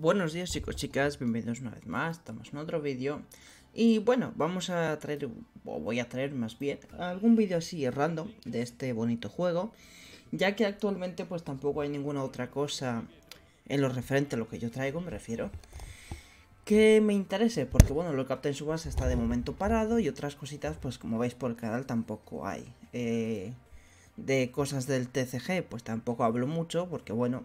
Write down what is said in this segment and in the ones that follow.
Buenos días chicos, chicas, bienvenidos una vez más, estamos en otro vídeo Y bueno, vamos a traer, o voy a traer más bien, algún vídeo así random de este bonito juego Ya que actualmente pues tampoco hay ninguna otra cosa en lo referente a lo que yo traigo, me refiero Que me interese, porque bueno, lo Captain Subasa está de momento parado y otras cositas pues como veis por el canal tampoco hay eh, De cosas del TCG pues tampoco hablo mucho, porque bueno...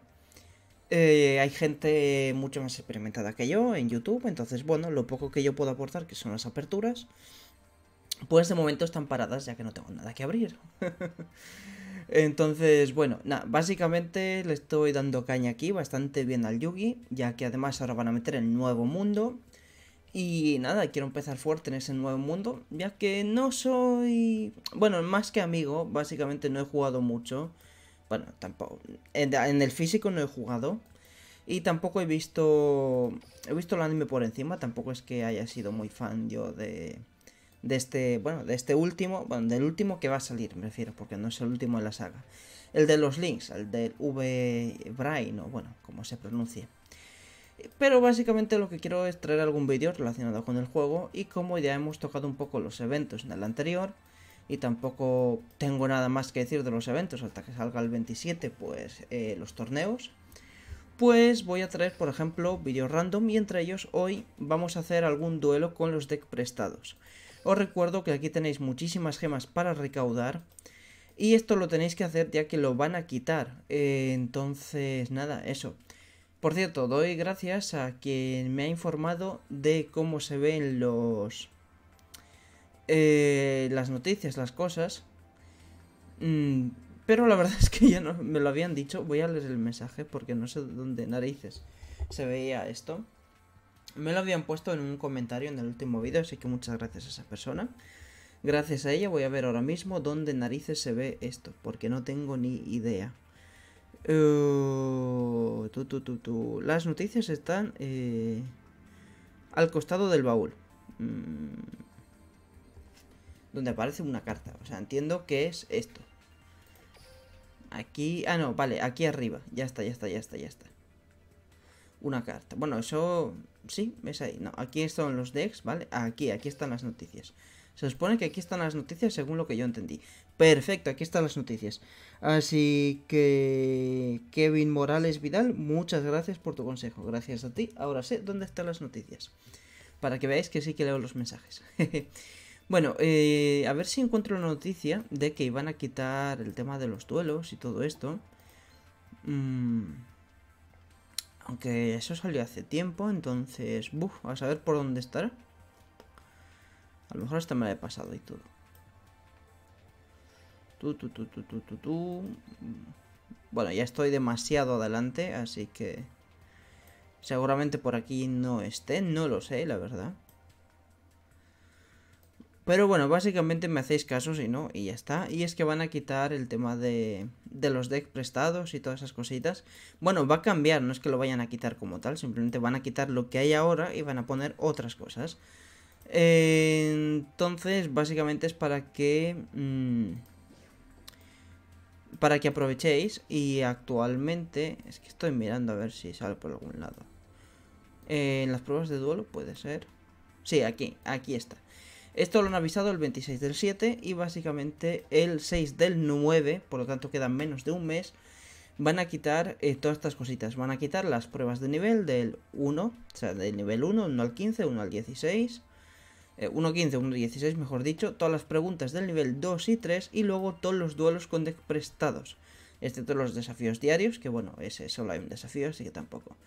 Eh, hay gente mucho más experimentada que yo en YouTube, entonces bueno, lo poco que yo puedo aportar, que son las aperturas, pues de momento están paradas ya que no tengo nada que abrir. entonces, bueno, nada, básicamente le estoy dando caña aquí bastante bien al Yugi, ya que además ahora van a meter el nuevo mundo. Y nada, quiero empezar fuerte en ese nuevo mundo, ya que no soy... Bueno, más que amigo, básicamente no he jugado mucho. Bueno, tampoco. En el físico no he jugado. Y tampoco he visto. He visto el anime por encima. Tampoco es que haya sido muy fan yo de. De este. Bueno, de este último. Bueno, del último que va a salir, me refiero, porque no es el último de la saga. El de los links, el del V. Brain, o bueno, como se pronuncie. Pero básicamente lo que quiero es traer algún vídeo relacionado con el juego y como ya hemos tocado un poco los eventos en el anterior, y tampoco tengo nada más que decir de los eventos hasta que salga el 27, pues eh, los torneos. Pues voy a traer, por ejemplo, vídeos random y entre ellos hoy vamos a hacer algún duelo con los decks prestados. Os recuerdo que aquí tenéis muchísimas gemas para recaudar y esto lo tenéis que hacer ya que lo van a quitar. Eh, entonces, nada, eso. Por cierto, doy gracias a quien me ha informado de cómo se ven los eh, las noticias, las cosas. Mm, pero la verdad es que ya no me lo habían dicho. Voy a leer el mensaje porque no sé dónde narices se veía esto. Me lo habían puesto en un comentario en el último vídeo, así que muchas gracias a esa persona. Gracias a ella voy a ver ahora mismo dónde narices se ve esto, porque no tengo ni idea. Eh, tú tu, tu, tu, Las noticias están eh, al costado del baúl. Mm donde aparece una carta. O sea, entiendo que es esto. Aquí... Ah, no, vale, aquí arriba. Ya está, ya está, ya está, ya está. Una carta. Bueno, eso... Sí, es ahí. No, aquí están los decks, ¿vale? Ah, aquí, aquí están las noticias. Se supone que aquí están las noticias según lo que yo entendí. Perfecto, aquí están las noticias. Así que... Kevin Morales Vidal, muchas gracias por tu consejo. Gracias a ti. Ahora sé dónde están las noticias. Para que veáis que sí que leo los mensajes. Bueno, eh, a ver si encuentro la noticia de que iban a quitar el tema de los duelos y todo esto. Mm, aunque eso salió hace tiempo, entonces... Buf, a saber por dónde estará. A lo mejor hasta me la he pasado y todo. Tú, tú, tú, tú, tú, tú, tú. Bueno, ya estoy demasiado adelante, así que... Seguramente por aquí no esté, no lo sé, la verdad. Pero bueno, básicamente me hacéis caso si no, y ya está. Y es que van a quitar el tema de, los decks prestados y todas esas cositas. Bueno, va a cambiar, no es que lo vayan a quitar como tal, simplemente van a quitar lo que hay ahora y van a poner otras cosas. entonces, básicamente es para que... Mm, para que aprovechéis y actualmente... Es que estoy mirando a ver si sale por algún lado. Eh, en las pruebas de duelo puede ser. Sí, aquí, aquí está. Esto lo han avisado el 26 del 7 y básicamente el 6 del 9, por lo tanto quedan menos de un mes, van a quitar eh, todas estas cositas. Van a quitar las pruebas de nivel del 1, o sea, del nivel 1, 1 al 15, 1 al 16. 1 eh, al 15, 1 16, mejor dicho, todas las preguntas del nivel 2 y 3 y luego todos los duelos con deck prestados, excepto los desafíos diarios, que bueno, ese solo hay un desafío, así que tampoco.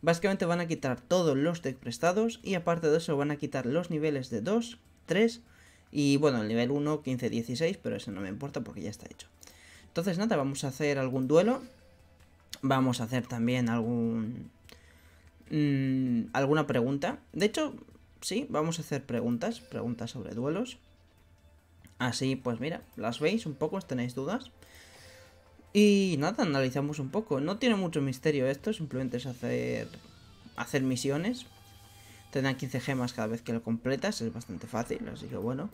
Básicamente van a quitar todos los deck prestados y aparte de eso van a quitar los niveles de 2 3. Y bueno, el nivel 1, 15, 16, pero eso no me importa porque ya está hecho. Entonces nada, vamos a hacer algún duelo. Vamos a hacer también algún... Mm, alguna pregunta. De hecho, sí, vamos a hacer preguntas. Preguntas sobre duelos. Así, pues mira, las veis un poco, tenéis dudas. Y nada, analizamos un poco. No tiene mucho misterio esto, simplemente es hacer, hacer misiones tendrán 15 gemas cada vez que lo completas, es bastante fácil, así que bueno.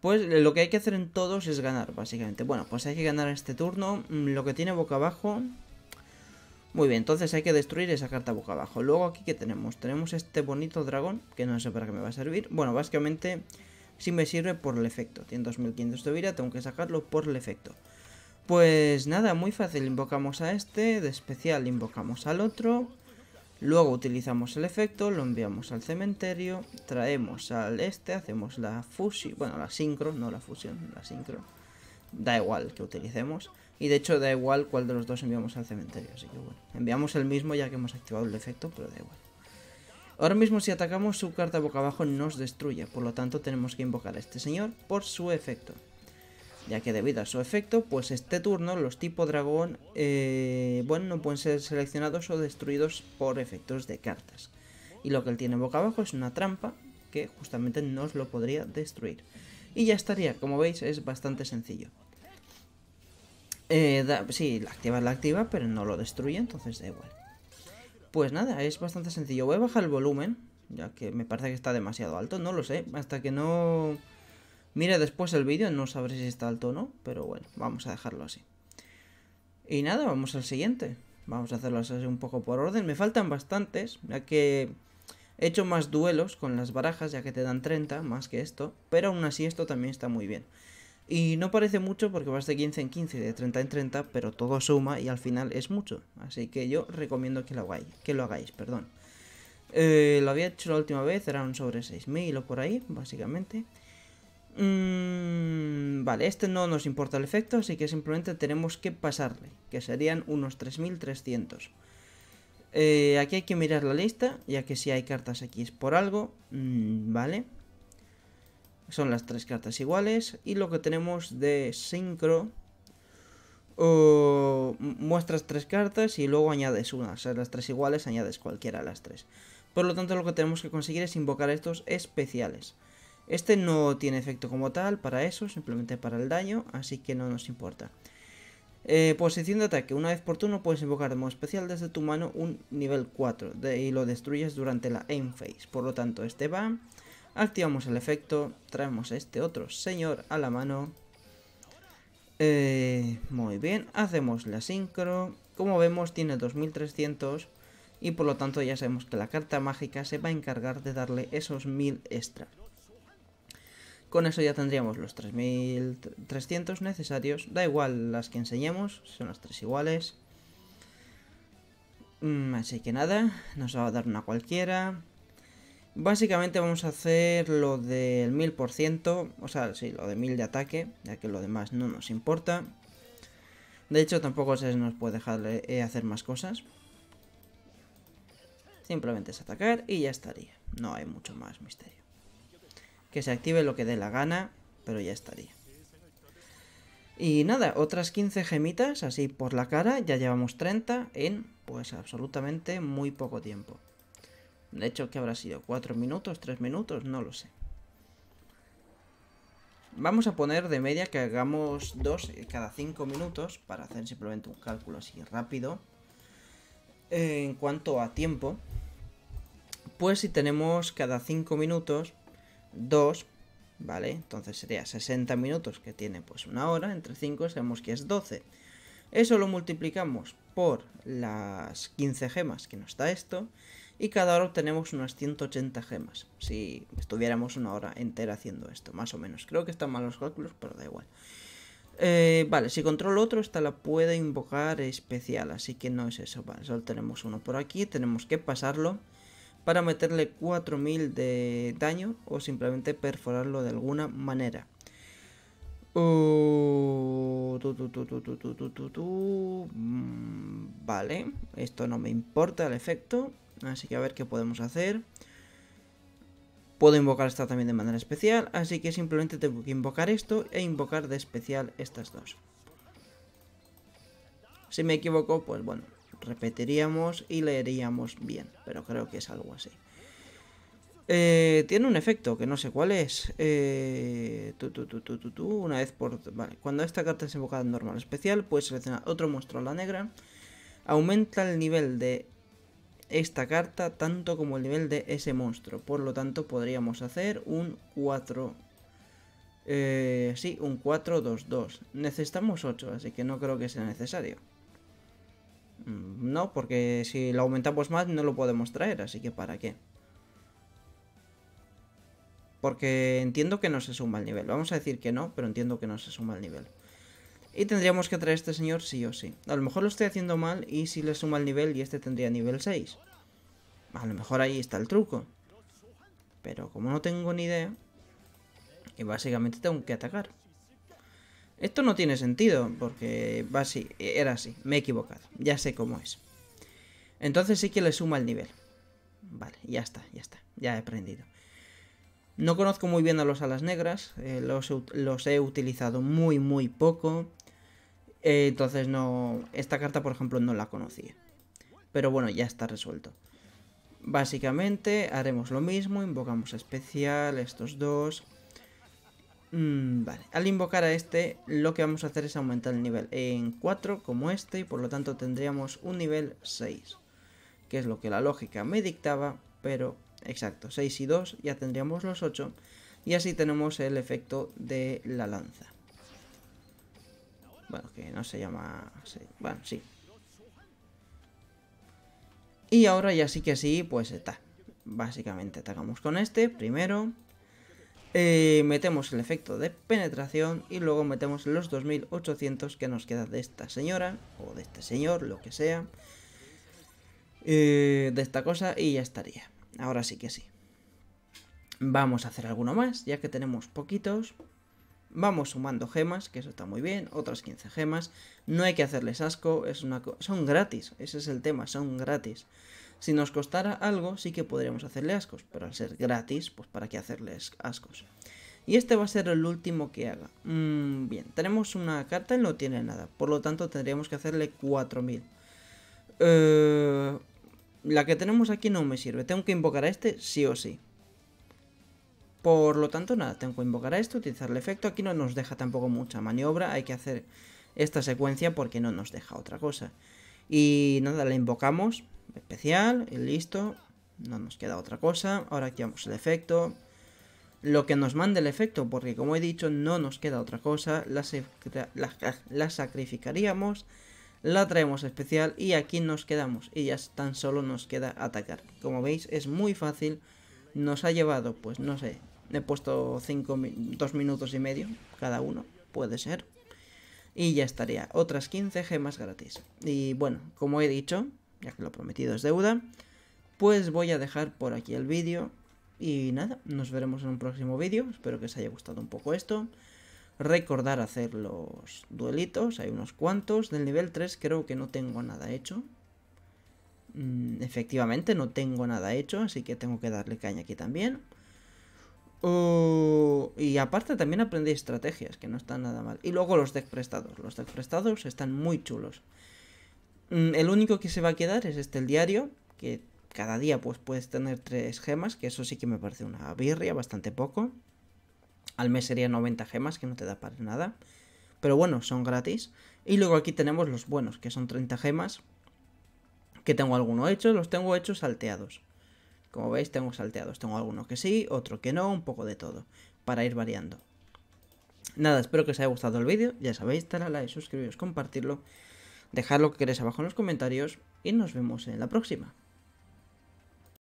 Pues eh, lo que hay que hacer en todos es ganar, básicamente. Bueno, pues hay que ganar este turno, mm, lo que tiene boca abajo... Muy bien, entonces hay que destruir esa carta boca abajo. Luego aquí que tenemos, tenemos este bonito dragón, que no sé para qué me va a servir. Bueno, básicamente sí me sirve por el efecto. Tiene 2500 de vida, tengo que sacarlo por el efecto. Pues nada, muy fácil, invocamos a este, de especial invocamos al otro... Luego utilizamos el efecto, lo enviamos al cementerio, traemos al este, hacemos la fusión, bueno, la sincro, no la fusión, la sincro. Da igual que utilicemos. Y de hecho da igual cuál de los dos enviamos al cementerio, así que bueno. Enviamos el mismo ya que hemos activado el efecto, pero da igual. Ahora mismo si atacamos su carta boca abajo nos destruye, por lo tanto tenemos que invocar a este señor por su efecto ya que debido a su efecto, pues este turno los tipo dragón, eh, bueno, no pueden ser seleccionados o destruidos por efectos de cartas. Y lo que él tiene boca abajo es una trampa que justamente nos lo podría destruir. Y ya estaría, como veis es bastante sencillo. Eh, sí, la activa la activa, pero no lo destruye, entonces da igual. Pues nada, es bastante sencillo. Voy a bajar el volumen, ya que me parece que está demasiado alto, no lo sé, hasta que no... Mira después el vídeo, no sabré si está alto o no, pero bueno, vamos a dejarlo así. Y nada, vamos al siguiente. Vamos a hacerlo así un poco por orden. Me faltan bastantes, ya que he hecho más duelos con las barajas, ya que te dan 30 más que esto. Pero aún así esto también está muy bien. Y no parece mucho porque vas de 15 en 15 de 30 en 30, pero todo suma y al final es mucho. Así que yo recomiendo que lo hagáis. Que lo, hagáis, perdón. Eh, lo había hecho la última vez, eran sobre 6.000 o por ahí, básicamente. Mm, vale, este no nos importa el efecto, así que simplemente tenemos que pasarle, que serían unos 3300. Eh, aquí hay que mirar la lista, ya que si hay cartas aquí es por algo, mm, vale. Son las tres cartas iguales, y lo que tenemos de sincro... muestras tres cartas y luego añades una, o sea, las tres iguales, añades cualquiera de las tres. Por lo tanto, lo que tenemos que conseguir es invocar estos especiales. Este no tiene efecto como tal para eso, simplemente para el daño, así que no nos importa. Eh, posición de ataque. Una vez por turno puedes invocar de modo especial desde tu mano un nivel 4 y lo destruyes durante la aim phase. Por lo tanto, este va. Activamos el efecto. Traemos a este otro señor a la mano. Eh, muy bien. Hacemos la sincro. Como vemos, tiene 2300. Y por lo tanto ya sabemos que la carta mágica se va a encargar de darle esos 1000 extra. Con eso ya tendríamos los 3300 necesarios. Da igual las que enseñemos, son las tres iguales. Mm, así que nada, nos va a dar una cualquiera. Básicamente vamos a hacer lo del 1000%, o sea, sí, lo de 1000 de ataque, ya que lo demás no nos importa. De hecho, tampoco se nos puede dejar eh, hacer más cosas. Simplemente es atacar y ya estaría. No hay mucho más misterio que se active lo que dé la gana, pero ya estaría. Y nada, otras 15 gemitas así por la cara, ya llevamos 30 en pues absolutamente muy poco tiempo. De hecho, ¿Qué habrá sido? ¿4 minutos? ¿3 minutos? No lo sé. Vamos a poner de media que hagamos 2 cada 5 minutos para hacer simplemente un cálculo así rápido. En cuanto a tiempo, pues si tenemos cada 5 minutos 2, ¿vale? Entonces sería 60 minutos que tiene pues una hora, entre 5 sabemos que es 12. Eso lo multiplicamos por las 15 gemas que nos da esto y cada hora obtenemos unas 180 gemas. Si estuviéramos una hora entera haciendo esto, más o menos. Creo que están mal los cálculos, pero da igual. Eh, vale, si controlo otro, esta la puede invocar especial, así que no es eso. Vale, solo tenemos uno por aquí, tenemos que pasarlo para meterle 4000 de daño o simplemente perforarlo de alguna manera. vale, esto no me importa el efecto, así que a ver qué podemos hacer. Puedo invocar esta también de manera especial, así que simplemente tengo que invocar esto e invocar de especial estas dos. Si me equivoco, pues bueno, repetiríamos y leeríamos bien, pero creo que es algo así. Eh, tiene un efecto que no sé cuál es. Eh, tu, una vez por. cuando esta carta es invocada en normal especial, puedes seleccionar otro monstruo a la negra. Aumenta el nivel de esta carta tanto como el nivel de ese monstruo. Por lo tanto, podríamos hacer un 4. Eh, sí, un 4-2-2. Necesitamos 8, así que no creo que sea necesario. Mm, no, porque si lo aumentamos más no lo podemos traer, así que ¿para qué? Porque entiendo que no se suma al nivel. Vamos a decir que no, pero entiendo que no se suma al nivel. Y tendríamos que traer este señor sí o sí. A lo mejor lo estoy haciendo mal y si le suma el nivel y este tendría nivel 6. A lo mejor ahí está el truco. Pero como no tengo ni idea... Y básicamente tengo que atacar. Esto no tiene sentido, porque va así, era así, me he equivocado, ya sé cómo es. Entonces sí que le suma el nivel. Vale, ya está, ya está, ya he aprendido. No conozco muy bien a los alas negras, eh, los, he utilizado muy, muy poco. Eh, entonces no... Esta carta, por ejemplo, no la conocía. Pero bueno, ya está resuelto. Básicamente haremos lo mismo, invocamos especial, estos dos... Mm, vale, al invocar a este lo que vamos a hacer es aumentar el nivel en 4 como este y por lo tanto tendríamos un nivel 6. Que es lo que la lógica me dictaba, pero exacto, 6 y 2 ya tendríamos los 8 y así tenemos el efecto de la lanza. Bueno, que no se llama... Bueno, sí. Y ahora ya sí que sí, pues está. Básicamente atacamos con este primero. Eh, metemos el efecto de penetración y luego metemos los 2800 que nos queda de esta señora o de este señor, lo que sea, eh, de esta cosa y ya estaría. Ahora sí que sí. Vamos a hacer alguno más, ya que tenemos poquitos. Vamos sumando gemas, que eso está muy bien, otras 15 gemas. No hay que hacerles asco, son gratis, ese es el tema, son gratis. Si nos costara algo, sí que podríamos hacerle ascos, pero al ser gratis, pues para qué hacerle ascos. Y este va a ser el último que haga. Mm, bien, tenemos una carta y no tiene nada, por lo tanto tendríamos que hacerle 4000. Eh, la que tenemos aquí no me sirve, tengo que invocar a este sí o sí. Por lo tanto, nada, tengo que invocar a este, utilizar el efecto. Aquí no nos deja tampoco mucha maniobra, hay que hacer esta secuencia porque no nos deja otra cosa. Y nada, la invocamos especial y listo. No nos queda otra cosa. Ahora activamos el efecto. Lo que nos mande el efecto, porque como he dicho, no nos queda otra cosa. La, sacrificaríamos, la traemos especial y aquí nos quedamos. Y ya tan solo nos queda atacar. Como veis, es muy fácil. Nos ha llevado, pues no sé, he puesto dos minutos y medio cada uno, puede ser. Y ya estaría, otras 15 gemas gratis. Y bueno, como he dicho, ya que lo prometido es deuda, pues voy a dejar por aquí el vídeo. Y nada, nos veremos en un próximo vídeo. Espero que os haya gustado un poco esto. Recordar hacer los duelitos, hay unos cuantos. Del nivel 3 creo que no tengo nada hecho. Mm, efectivamente, no tengo nada hecho, así que tengo que darle caña aquí también. y aparte también aprendí estrategias, que no están nada mal. Y luego los deck prestados. Los deck prestados están muy chulos. Mm, el único que se va a quedar es este el diario, que cada día pues puedes tener tres gemas, que eso sí que me parece una birria, bastante poco. Al mes serían 90 gemas, que no te da para nada. Pero bueno, son gratis. Y luego aquí tenemos los buenos, que son 30 gemas. Que tengo alguno hecho, los tengo hechos salteados. Como veis, tengo salteados. Tengo algunos que sí, otro que no, un poco de todo. Para ir variando. Nada, espero que os haya gustado el vídeo. Ya sabéis, darle a like, suscribiros, compartirlo. Dejad lo que queréis abajo en los comentarios y nos vemos en la próxima.